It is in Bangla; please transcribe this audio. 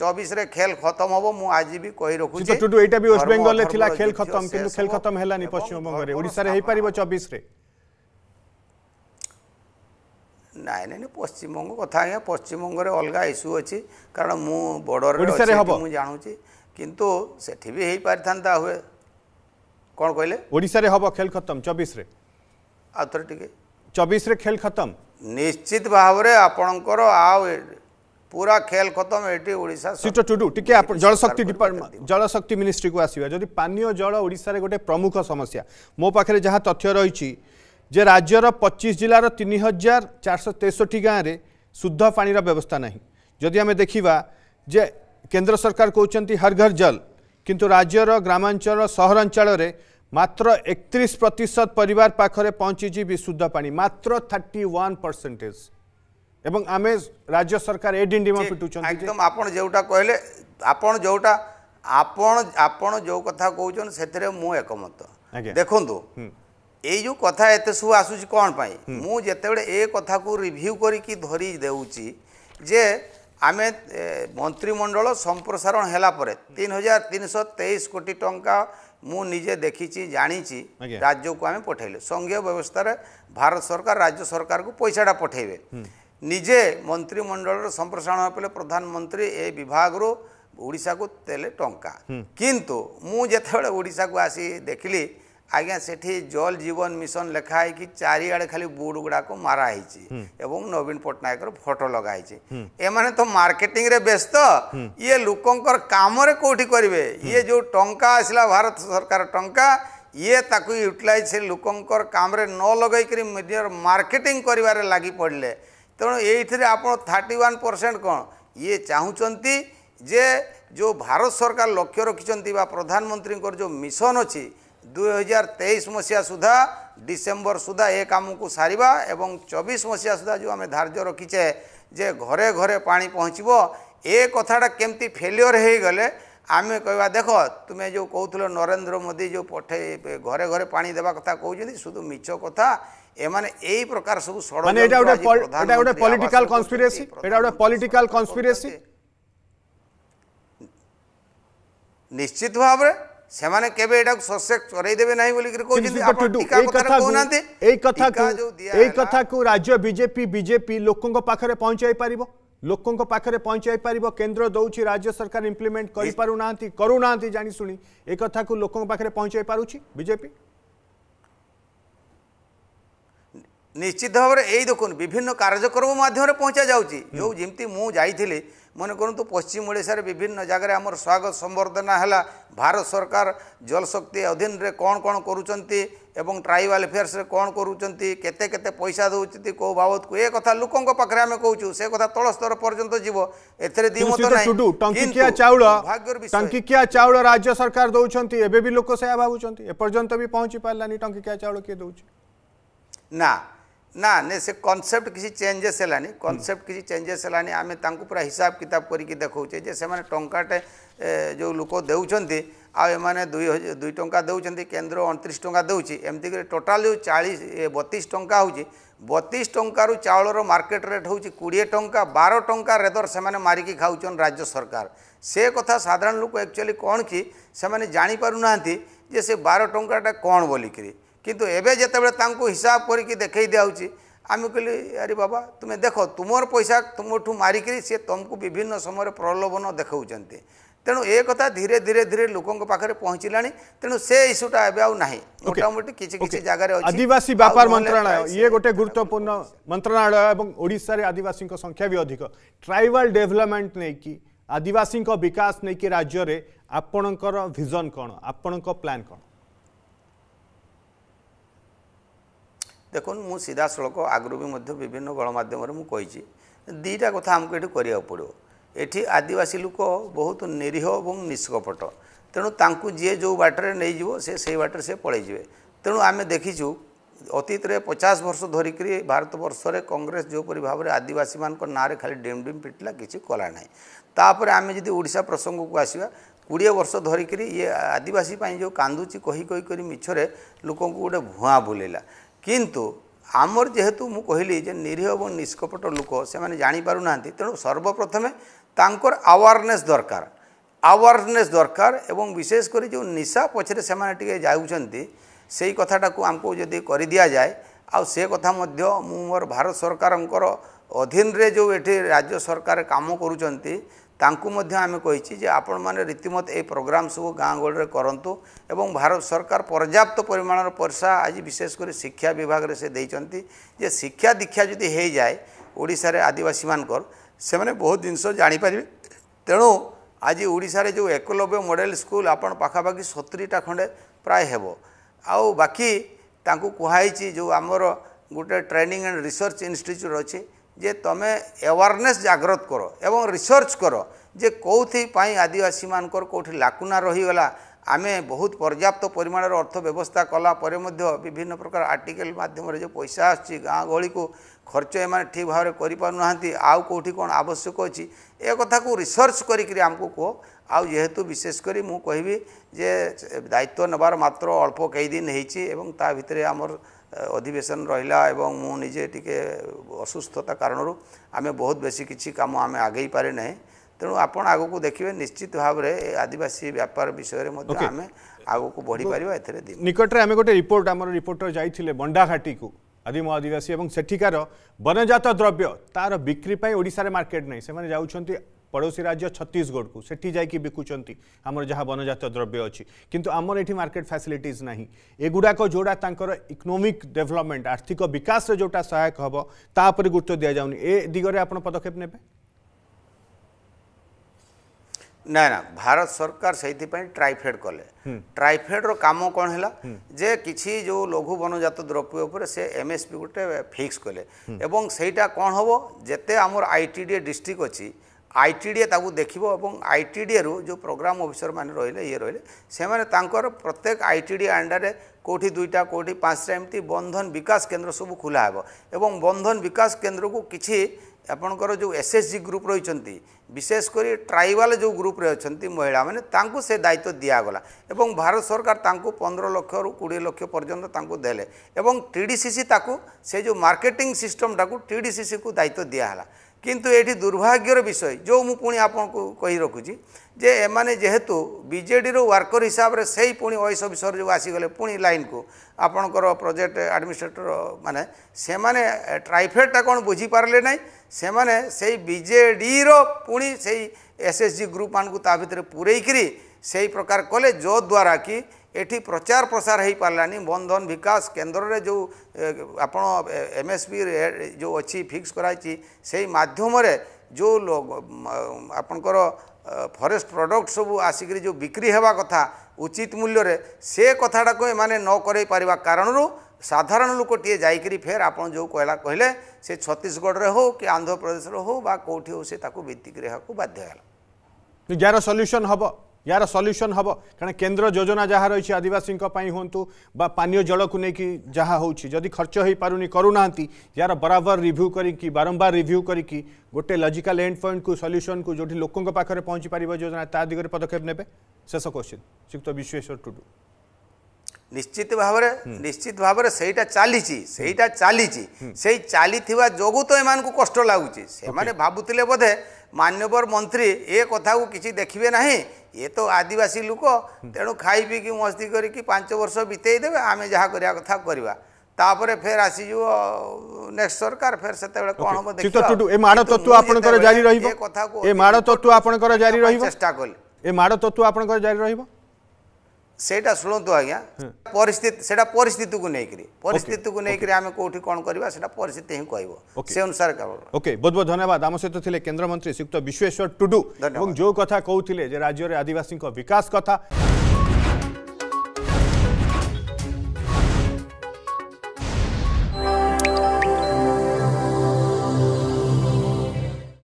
চবিশে খেল খতম হব মু আজি বি কই রখুছি তো টুটু এইটা বি ওয়েস্ট বেঙ্গল রে থিলা খেল খতম কিন্তু খেল খতম হেলানি পশ্চিম বঙ্গরে ওড়িশা রে হেই পারিব 24 রে নাই নাই পশ্চিম বঙ্গ কথা আজ্ঞা পশ্চিম বঙ্গরে অলগা ইস্যু আছে কারণ মু বর্ডর রে ওড়িশা রে হব মু জানুছি কিন্তু সেঠি বি হেই পারিথান্তা হুয়ে কোন কইলে ওড়িশা রে হব খেল খতম 24 রে আউতরে টিকে 24 রে খেল খতম নিশ্চিত ভাবরে আপনকৰ আও पूरा खेल खत्म एटी डू सीट टुडू जल शक्ति डिपार्टमेंट जल शक्ति मिनिस्ट्री को आसिबा जदि और जल ओडा रे गोटे प्रमुख समस्या मो पाखरे जहां तथ्य रही जे राज्यर 25 जिलार 3463 गाँव रे शुद्ध पानीर व्यवस्था नाही जदि आमे देखिबा जे केंद्र सरकार कहउचंती हर घर जल किंतु राज्यर ग्रामांचल सहरांचल रे मात्र 31 प्रतिशत परिवार पाखरे पहुंची जी विशुद्ध पानी मात्र 31 परसेंटेज এবং আমি রাজ্য সরকার এ ডিমা একদম আপনার যেটা কহলে আপনার যেটা আপনার আপনার যে কথা কৌন সে একমত দেখুন এই যে কথা এত সব আসুচি কোণ পাই মু যেতবে এ কথা কো রিভিউ করিকি ধরি দেউচি যে আমি মন্ত্রিমণ্ডল সম্প্রসারণ হেলা পরে তিন হাজার তিনশো তেইশ কোটি টঙ্কা মু নিজে দেখিছি জাঁচি রাজ্যকে আমি পঠাইলু সংঘীয় ব্যবস্থার ভারত সরকার রাজ্য সরকারকে পয়সাটা পঠাইবে ନିଜେ ମନ୍ତ୍ରିମଣ୍ଡଳର ସମ୍ପ୍ରସାରଣ ହେଲେ ପ୍ରଧାନମନ୍ତ୍ରୀ ଏ ବିଭାଗରୁ ଓଡ଼ିଶାକୁ ଦେଲେ ଟଙ୍କା କିନ୍ତୁ ମୁଁ ଯେତେବେଳେ ଓଡ଼ିଶାକୁ ଆସି ଦେଖିଲି ଆଜ୍ଞା ସେଠି ଜଲ ଜୀବନ ମିଶନ ଲେଖା ହେଇକି ଚାରିଆଡ଼େ ଖାଲି ବୋର୍ଡ଼ ଗୁଡ଼ାକ ମାରା ହେଇଛି ଏବଂ ନବୀନ ପଟ୍ଟନାୟକର ଫଟୋ ଲଗା ହେଇଛି ଏମାନେ ତ ମାର୍କେଟିଂରେ ବ୍ୟସ୍ତ ଇଏ ଲୋକଙ୍କର କାମରେ କେଉଁଠି କରିବେ ଇଏ ଯେଉଁ ଟଙ୍କା ଆସିଲା ଭାରତ ସରକାର ଟଙ୍କା ଇଏ ତାକୁ ୟୁଟିଲାଇଜ୍ ସେ ଲୋକଙ୍କର କାମରେ ନ ଲଗେଇକରି ନିଜର ମାର୍କେଟିଂ କରିବାରେ ଲାଗି ପଡ଼ିଲେ ତେଣୁ ଏଇଥିରେ ଆପଣ ଥାର୍ଟି ୱାନ୍ ପରସେଣ୍ଟ କ'ଣ ଇଏ ଚାହୁଁଛନ୍ତି ଯେ ଯେଉଁ ଭାରତ ସରକାର ଲକ୍ଷ୍ୟ ରଖିଛନ୍ତି ବା ପ୍ରଧାନମନ୍ତ୍ରୀଙ୍କର ଯେଉଁ ମିଶନ ଅଛି ଦୁଇହଜାର ତେଇଶ ମସିହା ସୁଦ୍ଧା ଡିସେମ୍ବର ସୁଦ୍ଧା ଏ କାମକୁ ସାରିବା ଏବଂ ଚବିଶ ମସିହା ସୁଦ୍ଧା ଯେଉଁ ଆମେ ଧାର୍ଯ୍ୟ ରଖିଛେ ଯେ ଘରେ ଘରେ ପାଣି ପହଞ୍ଚିବ ଏ କଥାଟା କେମିତି ଫେଲିଓର ହୋଇଗଲେ ଆମେ କହିବା ଦେଖ ତୁମେ ଯେଉଁ କହୁଥିଲ ନରେନ୍ଦ୍ର ମୋଦି ଯେଉଁ ପଠେଇ ଘରେ ଘରେ ପାଣି ଦେବା କଥା କହୁଛନ୍ତି শুধু ମିଛ କଥା ଏମାନେ ଏଇ ପ୍ରକାର ସବୁ ଷଡ଼ଯନ୍ତ୍ର ଏଇଟା ଗୋଟେ ଏଇଟା ଗୋଟେ ପଲିଟିକାଲ କନସ୍ପିରେସି ଏଇଟା ଗୋଟେ ପଲିଟିକାଲ କନସ୍ପିରେସି ନିଶ୍ଚିତ ଭାବରେ ସେମାନେ କେବେ ଏଇଟାକୁ ସସେକ୍ଟ କରେଇଦେବେ ନାହିଁ ବୋଲିକିରି କହୁଛନ୍ତି ଆପଣ ଟିକା କଥା କହୁନାହାନ୍ତି ଏଇ କଥାକୁ ଏଇ କଥାକୁ ରାଜ୍ୟ ବିଜେପି ବିଜେପି ଲୋକଙ୍କ ପାଖରେ ପହଞ୍ଚାଇ ପାରିବ ଲୋକଙ୍କ ପାଖରେ ପହଞ୍ଚାଇ ପାରିବ କେନ୍ଦ୍ର ଦେଉଛି ରାଜ୍ୟ ସରକାର ଇମ୍ପ୍ଲିମେଣ୍ଟ କରିପାରୁନାହାନ୍ତି କରୁନାହାନ୍ତି ଜାଣିଶୁଣି ଏ କଥାକୁ ଲୋକଙ୍କ ପାଖରେ ପହଞ୍ଚାଇ ପାରୁଛି ବିଜେପି ନିଶ୍ଚିତ ଭାବରେ ଏଇ ଦେଖନ୍ତୁ ବିଭିନ୍ନ କାର୍ଯ୍ୟକ୍ରମ ମାଧ୍ୟମରେ ପହଞ୍ଚାଯାଉଛି ଯେଉଁ ଯେମିତି ମୁଁ ଯାଇଥିଲି ମନେ କରନ୍ତୁ ପଶ୍ଚିମ ଓଡ଼ିଶାରେ ବିଭିନ୍ନ ଜାଗାରେ ଆମର ସ୍ୱାଗତ ସମ୍ବର୍ଦ୍ଧନା ହେଲା ଭାରତ ସରକାର ଜଳଶକ୍ତି ଅଧୀନରେ କ'ଣ କ'ଣ କରୁଛନ୍ତି एवं ट्राइब वेलफेयर्स कौन करते पैसा दौर कौ बाबद को ये कथ लोकों पाखे आम कौ से कथ तल स्तर पर्यटन जीव ए टंकिया चाउल राज्य सरकार दौरान एवं लोक से भावुंत भी पहुंची पार्लानी टंकिया चाउल किए दौ ना ना ने से कनसेप्ट किसी चेंजेस है कनसेप्ट किसी चेंजेस है आम पूरा हिसाब किताब कर देखा टाटे जो लोक देखते आने दुई दुई टा दे केन्द्र अणतीस टा दे एमती टोटाल जो चालीस बतीस टा हो बतीस टकर चाउलर मार्केट रेट हूँ कोड़े टा बार टा रेदर से मारिकी खाऊन राज्य सरकार से कथा साधारण लोक एक्चुअली कौन कि से जापर ना जे से बार टाटा कौन बोलिकी कितु एवं जितेबाला हिसाब करके देखे दिहे আমি কলি আরে বাবা তুমি দেখো তোমার পয়সা তোমার মারিকি সি তুমি বিভিন্ন সময় প্রলোভন দেখাও ତେଣୁ এ কথা ধীরে ধীরে ধীরে লোক পাখে ପହଞ୍ଚିଲାଣି তেমন সে ইস্যুটা এবার ଆଉ ନାହିଁ মোটামুটি কিছু কিছু জায়গায় আদিবাসী ব্যাপার মন্ত্রণালয় ইয়ে গোটে গুরুত্বপূর্ণ মন্ত্রণালয় এবং ওড়শার আদিবাসী সংখ্যা বি অধিক ট্রাইবাল ডেভেলপমেন্ট নেই আদিবাসী বিকাশ নেই রাজ্যরে আপনার ভিজন কোণ আপনার প্ল্যান কোণ দেখুন মু সিধাসলখ আগর বিভিন্ন গণমাধ্যমে মু কইছি দুইটা কথা আমি এটি করা পড়ব ଏଠି ଆଦିବାସୀ ଲୋକ ବହୁତ ନିରୀହ ଏବଂ ନିଷ୍କପଟ ତେଣୁ ତାଙ୍କୁ ଯିଏ ଯେଉଁ ବାଟରେ ନେଇଯିବ ସେ ସେଇ ବାଟରେ ସେ ପଳାଇଯିବେ ତେଣୁ ଆମେ ଦେଖିଛୁ ଅତୀତରେ ପଚାଶ ବର୍ଷ ଧରିକରି ଭାରତବର୍ଷରେ କଂଗ୍ରେସ ଯେଉଁପରି ଭାବରେ ଆଦିବାସୀମାନଙ୍କ ନାଁରେ ଖାଲି ଡିମ୍ ଡିମ୍ ପିଟିଲା କିଛି କଲା ନାହିଁ ତାପରେ ଆମେ ଯଦି ଓଡ଼ିଶା ପ୍ରସଙ୍ଗକୁ ଆସିବା କୋଡ଼ିଏ ବର୍ଷ ଧରିକରି ଇଏ ଆଦିବାସୀ ପାଇଁ ଯେଉଁ କାନ୍ଦୁଛି କହି କହି କରି ମିଛରେ ଲୋକଙ୍କୁ ଗୋଟେ ଭୁଆଁ ବୁଲେଇଲା କିନ୍ତୁ ଆମର ଯେହେତୁ ମୁଁ କହିଲି ଯେ ନିରୀହ ଏବଂ ନିଷ୍କପଟ ଲୋକ ସେମାନେ ଜାଣିପାରୁନାହାନ୍ତି ତେଣୁ ସର୍ବପ୍ରଥମେ ତାଙ୍କର ଆୱାରନେସ୍ ଦରକାର ଆୱାରନେସ୍ ଦରକାର ଏବଂ ବିଶେଷ କରି ଯେଉଁ ନିଶା ପଛରେ ସେମାନେ ଟିକେ ଯାଉଛନ୍ତି ସେଇ କଥାଟାକୁ ଆମକୁ ଯଦି କରିଦିଆଯାଏ ଆଉ ସେ କଥା ମଧ୍ୟ ମୁଁ ମୋର ଭାରତ ସରକାରଙ୍କର ଅଧୀନରେ ଯେଉଁ ଏଠି ରାଜ୍ୟ ସରକାର କାମ କରୁଛନ୍ତି ତାଙ୍କୁ ମଧ୍ୟ ଆମେ କହିଛି ଯେ ଆପଣମାନେ ରୀତିମତ ଏଇ ପ୍ରୋଗ୍ରାମ୍ ସବୁ ଗାଁ ଗହଳିରେ କରନ୍ତୁ ଏବଂ ଭାରତ ସରକାର ପର୍ଯ୍ୟାପ୍ତ ପରିମାଣର ପଇସା ଆଜି ବିଶେଷ କରି ଶିକ୍ଷା ବିଭାଗରେ ସେ ଦେଇଛନ୍ତି ଯେ ଶିକ୍ଷା ଦୀକ୍ଷା ଯଦି ହୋଇଯାଏ ଓଡ଼ିଶାରେ ଆଦିବାସୀମାନଙ୍କର ସେମାନେ ବହୁତ ଜିନିଷ ଜାଣିପାରିବେ ତେଣୁ ଆଜି ଓଡ଼ିଶାରେ ଯେଉଁ ଏକଲବ୍ୟ ମଡ଼େଲ ସ୍କୁଲ ଆପଣ ପାଖାପାଖି ସତୁରିଟା ଖଣ୍ଡେ ପ୍ରାୟ ହେବ ଆଉ ବାକି ତାଙ୍କୁ କୁହାହେଇଛି ଯେଉଁ ଆମର ଗୋଟେ ଟ୍ରେନିଂ ଆଣ୍ଡ ରିସର୍ଚ୍ଚ ଇନଷ୍ଟିଚ୍ୟୁଟ୍ ଅଛି ଯେ ତୁମେ ଆୱାରନେସ୍ ଜାଗ୍ରତ କର ଏବଂ ରିସର୍ଚ୍ଚ କର ଯେ କେଉଁଥିପାଇଁ ଆଦିବାସୀମାନଙ୍କର କେଉଁଠି ଲାକୁନା ରହିଗଲା ଆମେ ବହୁତ ପର୍ଯ୍ୟାପ୍ତ ପରିମାଣର ଅର୍ଥ ବ୍ୟବସ୍ଥା କଲା ପରେ ମଧ୍ୟ ବିଭିନ୍ନ ପ୍ରକାର ଆର୍ଟିକେଲ ମାଧ୍ୟମରେ ଯେଉଁ ପଇସା ଆସୁଛି ଗାଁ ଗହଳିକୁ ଖର୍ଚ୍ଚ ଏମାନେ ଠିକ୍ ଭାବରେ କରିପାରୁନାହାନ୍ତି ଆଉ କେଉଁଠି କ'ଣ ଆବଶ୍ୟକ ଅଛି ଏ କଥାକୁ ରିସର୍ଚ୍ଚ କରିକିରି ଆମକୁ କୁହ ଆଉ ଯେହେତୁ ବିଶେଷ କରି ମୁଁ କହିବି ଯେ ଦାୟିତ୍ୱ ନେବାର ମାତ୍ର ଅଳ୍ପ କେଇଦିନ ହେଇଛି ଏବଂ ତା ଭିତରେ ଆମର ଅଧିବେଶନ ରହିଲା ଏବଂ ମୁଁ ନିଜେ ଟିକେ ଅସୁସ୍ଥତା କାରଣରୁ ଆମେ ବହୁତ ବେଶୀ କିଛି କାମ ଆମେ ଆଗେଇ ପାରେ ନାହିଁ ତେଣୁ ଆପଣ ଆଗକୁ ଦେଖିବେ ନିଶ୍ଚିତ ଭାବରେ ଆଦିବାସୀ ବ୍ୟାପାର ବିଷୟରେ ମଧ୍ୟ ଆମେ ଆଗକୁ ବଢ଼ିପାରିବା ଏଥିରେ ନିକଟରେ ଆମେ ଗୋଟେ ରିପୋର୍ଟ ଆମର ରିପୋର୍ଟର ଯାଇଥିଲେ ବଣ୍ଡାଘାଟିକୁ ଆଦିମ ଆଦିବାସୀ ଏବଂ ସେଠିକାର ବନଜାତ ଦ୍ରବ୍ୟ ତାର ବିକ୍ରି ପାଇଁ ଓଡ଼ିଶାରେ ମାର୍କେଟ୍ ନାହିଁ ସେମାନେ ଯାଉଛନ୍ତି ପଡ଼ୋଶୀ ରାଜ୍ୟ ଛତିଶଗଡ଼କୁ ସେଠି ଯାଇକି ବିକୁଛନ୍ତି ଆମର ଯାହା ବନଜାତ ଦ୍ରବ୍ୟ ଅଛି କିନ୍ତୁ ଆମର ଏଠି ମାର୍କେଟ୍ ଫ୍ୟାସିଲିଟିଜ୍ ନାହିଁ ଏଗୁଡ଼ାକ ଯେଉଁଟା ତାଙ୍କର ଇକୋନୋମିକ୍ ଡେଭଲପମେଣ୍ଟ ଆର୍ଥିକ ବିକାଶରେ ଯେଉଁଟା ସହାୟକ ହେବ ତା ଉପରେ ଗୁରୁତ୍ୱ ଦିଆଯାଉନି ଏ ଦିଗରେ ଆପଣ ପଦକ୍ଷେପ ନେବେ ନା ନା ଭାରତ ସରକାର ସେଇଥିପାଇଁ ଟ୍ରାଇଫେଡ୍ କଲେ ଟ୍ରାଇଫେଡ୍ର କାମ କ'ଣ ହେଲା ଯେ କିଛି ଯେଉଁ ଲଘୁ ବନଜାତ ଦ୍ରବ୍ୟ ଉପରେ ସେ ଏମ୍ଏସ୍ପି ଗୋଟେ ଫିକ୍ସ କଲେ ଏବଂ ସେଇଟା କ'ଣ ହେବ ଯେତେ ଆମର I T D A district ଅଛି ଆଇ ଟି ଡି ଏ ତାକୁ ଦେଖିବ ଏବଂ ଆଇ ଟି ଡି ଏରୁ ଯେଉଁ ପ୍ରୋଗ୍ରାମ୍ ଅଫିସରମାନେ ରହିଲେ ଇଏ ରହିଲେ ସେମାନେ ତାଙ୍କର ପ୍ରତ୍ୟେକ ଆଇ ଟି ଡି ଅଣ୍ଡରରେ কোটি দুইটা কোটি পাঁচটা এমতি বন্ধন বিকাশ কেন্দ্র সবু খোলা হব এবং বন্ধন বিকাশ কেন্দ্রকু কিছু ଆପଣଙ୍କର ଯେଉଁ ଏସ୍ ଜି ଗ୍ରୁପ୍ ରହିଛନ୍ତି ବିଶେଷ କରି ଟ୍ରାଇବାଲ୍ ଯେଉଁ ଗ୍ରୁପ୍ରେ ଅଛନ୍ତି ମହିଳାମାନେ ତାଙ୍କୁ ସେ ଦାୟିତ୍ୱ ଦିଆଗଲା ଏବଂ ଭାରତ ସରକାର ତାଙ୍କୁ ପନ୍ଦର ଲକ୍ଷରୁ କୋଡ଼ିଏ ଲକ୍ଷ ପର୍ଯ୍ୟନ୍ତ ତାଙ୍କୁ ଦେଲେ ଏବଂ ଟି ଡି ସି ସି ତାକୁ ସେ ଯେଉଁ ମାର୍କେଟିଂ ସିଷ୍ଟମ୍ଟାକୁ ଟି ଡି ସି ସିକୁ ଦାୟିତ୍ୱ ଦିଆହେଲା কিন্তু এটি দুর্ভাগ্যর বিষয় ଯେଉଁ ମୁଁ ପୁଣି ଆପଣଙ୍କୁ କହି ରଖୁଛି ଯେ ଏମାନେ ଯେହେତୁ ବିଜେଡ଼ିର ୱାର୍କର ହିସାବରେ ସେଇ ପୁଣି ଐଶ ବିଷୟରେ ଯେଉଁ ଆସିଗଲେ ପୁଣି ଲାଇନ୍କୁ ଆପଣଙ୍କର ପ୍ରୋଜେକ୍ଟ ଆଡ଼ମିନିଷ୍ଟ୍ରେଟର ମାନେ ସେମାନେ ଟ୍ରାଇଫେଡ଼ଟା କ'ଣ ବୁଝିପାରିଲେ ନାହିଁ ସେମାନେ ସେଇ ବିଜେଡ଼ିର ପୁଣି ସେଇ ଏସ୍ ଏସ୍ ଜି ଗ୍ରୁପ୍ ମାନଙ୍କୁ ତା ଭିତରେ ପୂରେଇକିରି ସେଇ ପ୍ରକାର କଲେ ଯଦ୍ୱାରା କି এটি প্রচার প্রসার হয়ে পারানি বন্ধন বিকাশ কেন্দ্রের যে আপনার এমএসপি যে অছি ফিক্স করা হয়েছি সেই মাধ্যমে যে আপনার ফরেস্ট প্রডক্ট সবু আসিকি যে বিক্রি হওয়া কথা উচিত মূল্যরে সে কথাটাকে এমানে ন করাই পারা কারণর সাধারণ লোকটিয়ে যাইকি ফের আপনার যে কহিলা কহিলেন সে ছত্তিশগড়ে হোক কি আন্ধ্রপ্রদেশের হোক বা কোটি হোক সে তাকে ভিত্তিক রেহাকে বাধ্য হল যার সল্যুশন হব यार सल्यूशन हम कारण केन्द्र योजना जहाँ रही आदिवासी हूँ बा पानी जल को लेकिन जहाँ होदी खर्च हो पार नहीं करूना यार बराबर रिव्यू करी बारंबार रिव्यू करी गोटे लजिकाल एंड पॉइंट को सल्यूशन को जो लोकों पाखे पहुँची पार योजना ता दिगरे पदक्षेप ने शेष क्वेश्चन श्रीक्त विश्वेश्वर टुडु निश्चित भाव हम्म। निश्चित भाव সেইটা चली चली চালিছি সেই চালিথিবা যোগু তো এমানকু কষ্ট লাগুছি সেমানে ভাবুতিলে বোধে মান্যবর মন্ত্রী এ কথাকু কিছু ये तो आदिवासी लोक तेणु खाई पीकि मस्ती करके पांच आम जहाँ करा कथा करवा तापरे फेर आसीज नेक्स्ट सरकार फेर से कौन हम देखिए ए माड़ तत्व जारी रहिबो ए माड़ तत्व आपनकर जारी रहिबो चेष्टा कल माड़ तत्व आप जारी रहिबो ସେଇଟା ଶୁଣନ୍ତୁ ଆଜ୍ଞା ପରିସ୍ଥିତି ସେଇଟା ପରିସ୍ଥିତିକୁ ନେଇକରି ପରିସ୍ଥିତିକୁ ନେଇକରି ଆମେ କୋଉଠି କ'ଣ କରିବା ସେଇଟା ପରିସ୍ଥିତି ହିଁ କହିବ ସେ ଅନୁସାରେ ଓକେ ବହୁତ ବହୁତ ଧନ୍ୟବାଦ ଆମ ସହିତ ଥିଲେ କେନ୍ଦ୍ରମନ୍ତ୍ରୀ ଶ୍ରୀଯୁକ୍ତ ବିଶ୍ୱେଶ୍ୱର ଟୁଡୁ ଏବଂ ଯେଉଁ କଥା କହୁଥିଲେ ଯେ ରାଜ୍ୟରେ ଆଦିବାସୀଙ୍କ ବିକାଶ କଥା